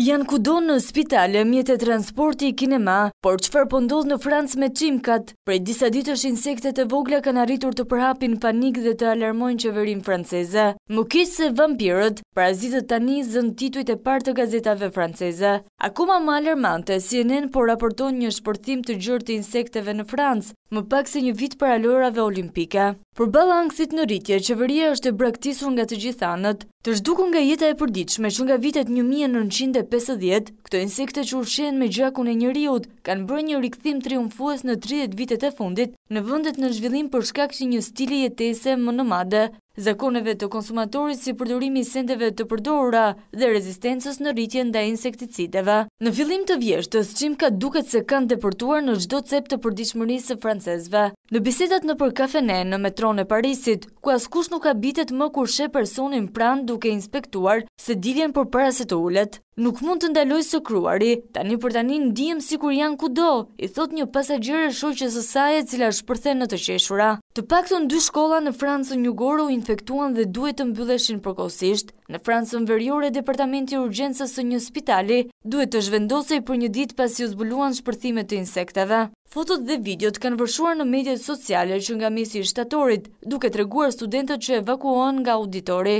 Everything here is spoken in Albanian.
Janë ku në spitalë, mjetë e transporti i kinema, por që fërë po në Francë me qimkat, prej disa ditë është insektet e vogla kanë arritur të përhapin panik dhe të alarmojnë qeverim franceza. Më kishë se vampirët, prazitët tani zënë tituit e partë të gazetave franceza. Akuma më alarmante, CNN por raporton një shpërthim të gjërë të insekteve në Francë, më pak se një vit për alorave olimpika. Për bala angësit në rritje, qeveria është e braktisur nga të gjithanët, të shduku nga jeta e përdiqme që nga vitet 1950, këto insekte që urshen me gjakun e njëriut, kanë bërë një rikëthim triumfues në 30 vitet e fundit në vëndet në zhvillim për shkak që një stili jetese më nëmada zakoneve të konsumatorit si përdurimi sendeve të përdorura dhe rezistencës në rritje dhe insekticideve. Në fillim të vjeshtës, qimka duket se kanë deportuar në gjdo cep të përdishmërisë francesve. Në bisedat në për kafene në metron e Parisit, ku askush nuk abitet më kur she personin pran duke inspektuar se diljen për para ullet. Nuk mund të ndaloj së kruari, tani për tani ndihem si kur janë kudo, i thot një pasajgjere shoqës së saj e cila është përthe në të qeshura. Të pak të në dy shkolla në Francën një goro infektuan dhe duhet të mbylleshin përkosisht, në Francën verjore departamenti urgjensës së një spitali duhet të zhvendosej për një dit pas ju zbuluan shpërthime të insekteve. Fotot dhe videot kanë vërshuar në medjet sociale që nga mesi i shtatorit, duke të reguar studentët që evakuon nga auditori.